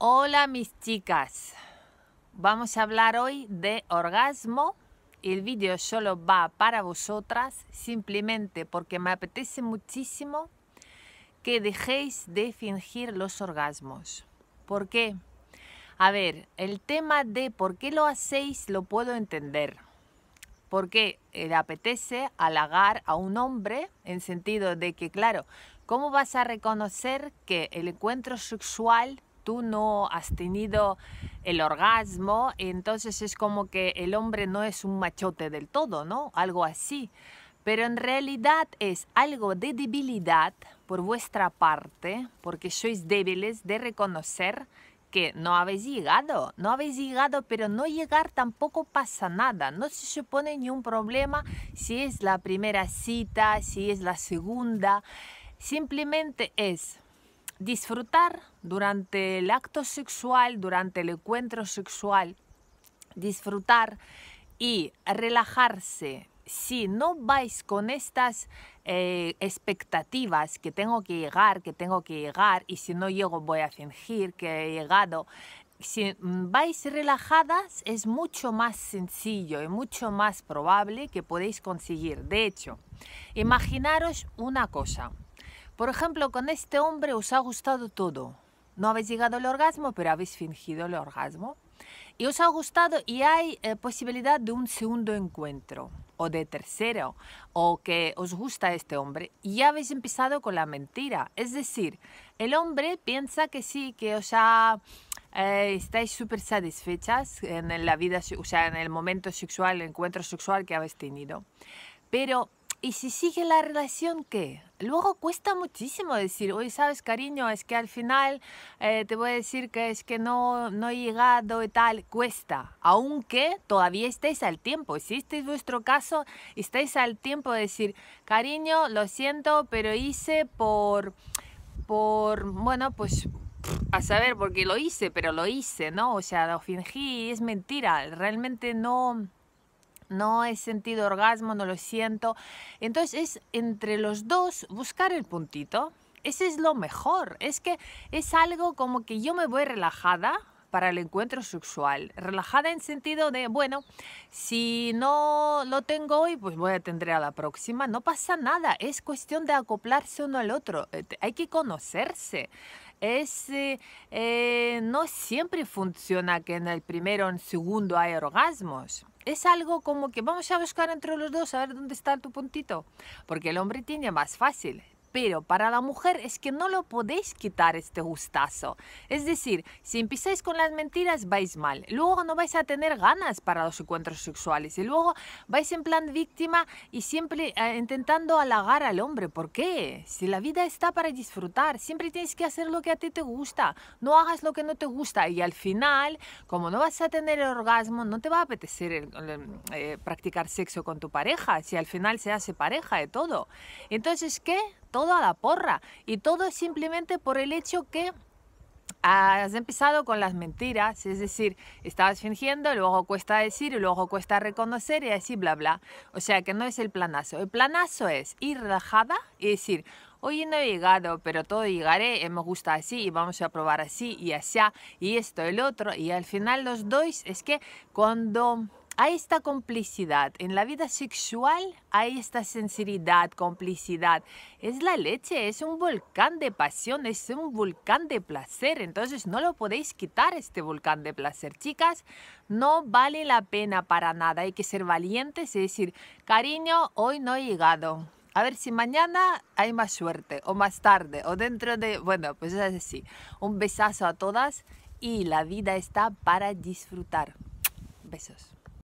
Hola mis chicas, vamos a hablar hoy de orgasmo. El vídeo solo va para vosotras simplemente porque me apetece muchísimo que dejéis de fingir los orgasmos. ¿Por qué? A ver, el tema de por qué lo hacéis lo puedo entender. Porque le apetece halagar a un hombre en sentido de que, claro, ¿cómo vas a reconocer que el encuentro sexual no has tenido el orgasmo, entonces es como que el hombre no es un machote del todo, ¿no? Algo así. Pero en realidad es algo de debilidad por vuestra parte, porque sois débiles de reconocer que no habéis llegado, no habéis llegado, pero no llegar tampoco pasa nada, no se supone ni un problema si es la primera cita, si es la segunda, simplemente es disfrutar durante el acto sexual, durante el encuentro sexual, disfrutar y relajarse. Si no vais con estas eh, expectativas que tengo que llegar, que tengo que llegar, y si no llego voy a fingir que he llegado, si vais relajadas es mucho más sencillo y mucho más probable que podéis conseguir. De hecho, imaginaros una cosa. Por ejemplo, con este hombre os ha gustado todo. No habéis llegado al orgasmo, pero habéis fingido el orgasmo. Y os ha gustado y hay eh, posibilidad de un segundo encuentro o de tercero o que os gusta este hombre. Y ya habéis empezado con la mentira. Es decir, el hombre piensa que sí, que os eh, estáis súper satisfechas en la vida, o sea, en el momento sexual, el encuentro sexual que habéis tenido. Pero y si sigue la relación, ¿qué? Luego cuesta muchísimo decir, oye, sabes, cariño, es que al final eh, te voy a decir que es que no, no he llegado y tal. Cuesta, aunque todavía estáis al tiempo. Si este vuestro caso, estáis al tiempo de decir, cariño, lo siento, pero hice por, por, bueno, pues a saber, por qué lo hice, pero lo hice, ¿no? O sea, lo fingí, es mentira, realmente no no he sentido orgasmo, no lo siento. Entonces es entre los dos buscar el puntito. Ese es lo mejor. Es que es algo como que yo me voy relajada, para el encuentro sexual. Relajada en sentido de, bueno, si no lo tengo hoy, pues voy a tener a la próxima. No pasa nada, es cuestión de acoplarse uno al otro. Eh, hay que conocerse. Eh, eh, no siempre funciona que en el primero o en el segundo hay orgasmos es algo como que vamos a buscar entre los dos a ver dónde está tu puntito, porque el hombre tiene más fácil, pero para la mujer es que no lo podéis quitar este gustazo. Es decir, si empezáis con las mentiras vais mal, luego no vais a tener ganas para los encuentros sexuales y luego vais en plan víctima y siempre eh, intentando halagar al hombre. ¿Por qué? Si la vida está para disfrutar, siempre tienes que hacer lo que a ti te gusta, no hagas lo que no te gusta y al final, como no vas a tener el orgasmo, no te va a apetecer eh, practicar sexo con tu pareja, si al final se hace pareja de todo. Entonces, ¿qué? todo a la porra. Y todo es simplemente por el hecho que has empezado con las mentiras, es decir, estabas fingiendo, luego cuesta decir, y luego cuesta reconocer y así bla bla. O sea que no es el planazo. El planazo es ir relajada y decir, Hoy no he llegado, pero todo llegaré, me gusta así y vamos a probar así y allá y esto, el otro. Y al final los dos es que cuando hay esta complicidad. En la vida sexual hay esta sinceridad, complicidad. Es la leche, es un volcán de pasión, es un volcán de placer. Entonces no lo podéis quitar este volcán de placer. Chicas, no vale la pena para nada. Hay que ser valientes y decir, cariño, hoy no he llegado. A ver si mañana hay más suerte, o más tarde, o dentro de... Bueno, pues es así. Un besazo a todas y la vida está para disfrutar. Besos.